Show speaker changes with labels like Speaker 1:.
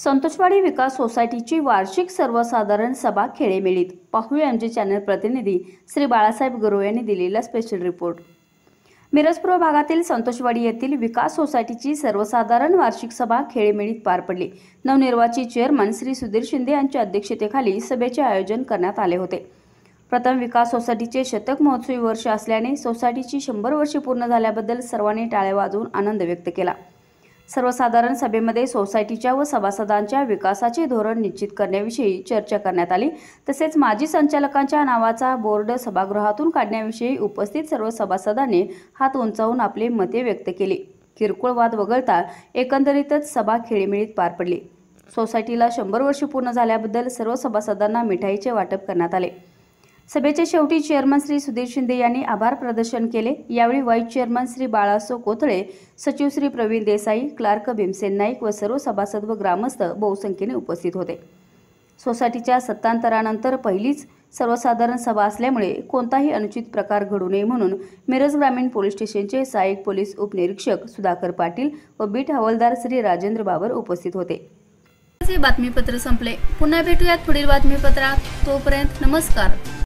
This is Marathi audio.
Speaker 1: संतोषवाडी विकास सोसायटीची वार्षिक सर्वसाधारण सभा पाहू पाहूया आमचे चॅनल प्रतिनिधी श्री बाळासाहेब गुरु यांनी दिलेला स्पेशल रिपोर्ट मिरजपूर भागातील संतोषवाडी येथील विकास सोसायटीची सर्वसाधारण वार्षिक सभा खेळेमेळीत पार पडली नवनिर्वाचित चेअरमन श्री सुधीर शिंदे यांच्या अध्यक्षतेखाली सभेचे आयोजन करण्यात आले होते प्रथम विकास सोसायटीचे शतक महोत्सवी वर्ष असल्याने सोसायटीची शंभर वर्षे पूर्ण झाल्याबद्दल सर्वांनी टाळ्या वाजवून आनंद व्यक्त केला सर्वसाधारण सभेमध्ये सोसायटीच्या व सभासदांच्या विकासाचे धोरण निश्चित करण्याविषयी चर्चा करण्यात आली तसेच माजी संचालकांच्या नावाचा बोर्ड सभागृहातून काढण्याविषयी उपस्थित सर्व सभासदांनी हात उंचावून आपले मते व्यक्त केली किरकोळ वाद वगळता एकंदरीतच सभा खेळीमिळीत पार पडली सोसायटीला शंभर वर्ष पूर्ण झाल्याबद्दल सर्व सभासदांना मिठाईचे वाटप करण्यात आले सभेच्या शेवटी चेअरमन श्री सुधीर शिंदे यांनी आभार प्रदर्शन केले यावेळी व्हाईस चेअरमन श्री बाळासो कोथळे सचिव श्री प्रवीण देसाई क्लार्क भीमसेन नाईक व सर्व सभासद व ग्रामस्थ बहुसंख्येने उपस्थित होते सोसायटीच्या सत्तांतरानंतर पहिलीच सर्वसाधारण सभा असल्यामुळे कोणताही अनुचित प्रकार घडू नये म्हणून मिरज ग्रामीण पोलीस स्टेशनचे सहाय्यक पोलीस उपनिरीक्षक सुधाकर पाटील व बीट हवालदार श्री राजेंद्र बाबर उपस्थित होते बातमीपत्र संपले पुन्हा भेटूयात पुढील बातमीपत्रात तोपर्यंत नमस्कार